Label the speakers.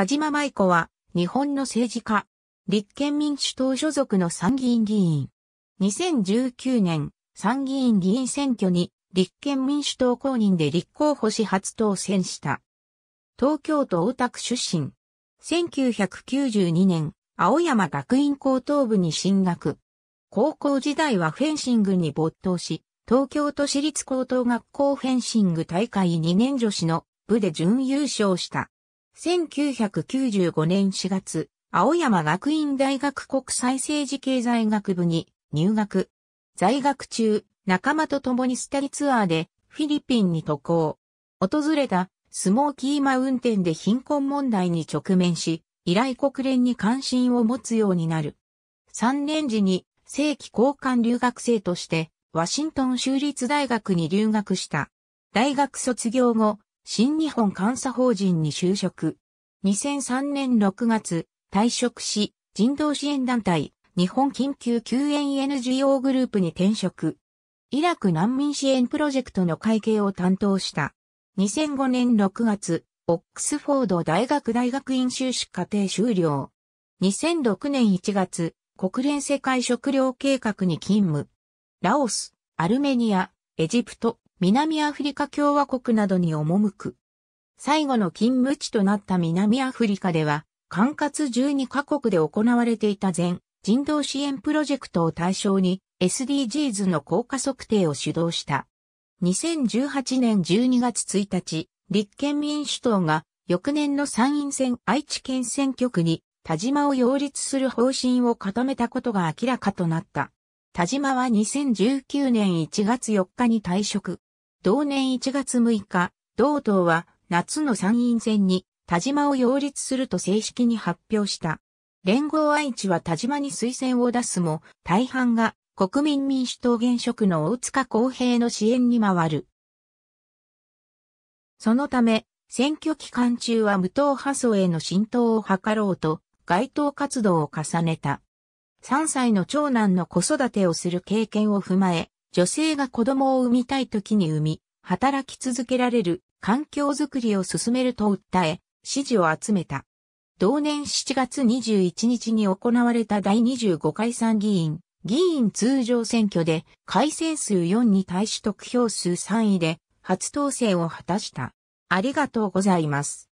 Speaker 1: 田島舞子は、日本の政治家、立憲民主党所属の参議院議員。2019年、参議院議員選挙に、立憲民主党公認で立候補し初当選した。東京都大田区出身。1992年、青山学院高等部に進学。高校時代はフェンシングに没頭し、東京都私立高等学校フェンシング大会2年女子の部で準優勝した。1995年4月、青山学院大学国際政治経済学部に入学。在学中、仲間と共にスタディツアーでフィリピンに渡航。訪れたスモーキーマウンテンで貧困問題に直面し、依頼国連に関心を持つようになる。3年時に正規交換留学生としてワシントン州立大学に留学した。大学卒業後、新日本監査法人に就職。2003年6月、退職し、人道支援団体、日本緊急救援 NGO グループに転職。イラク難民支援プロジェクトの会計を担当した。2005年6月、オックスフォード大学大学院修士課程修了。2006年1月、国連世界食糧計画に勤務。ラオス、アルメニア、エジプト、南アフリカ共和国などに赴く。最後の勤務地となった南アフリカでは、管轄12カ国で行われていた全人道支援プロジェクトを対象に SDGs の効果測定を主導した。2018年12月1日、立憲民主党が翌年の参院選愛知県選挙区に田島を擁立する方針を固めたことが明らかとなった。田島は2019年1月4日に退職。同年1月6日、同党は夏の参院選に田島を擁立すると正式に発表した。連合愛知は田島に推薦を出すも、大半が国民民主党現職の大塚公平の支援に回る。そのため、選挙期間中は無党派層への浸透を図ろうと、街頭活動を重ねた。3歳の長男の子育てをする経験を踏まえ、女性が子供を産みたい時に産み、働き続けられる環境づくりを進めると訴え、支持を集めた。同年7月21日に行われた第25回参議院、議員通常選挙で改選数4に対し得票数3位で初当選を果たした。ありがとうございます。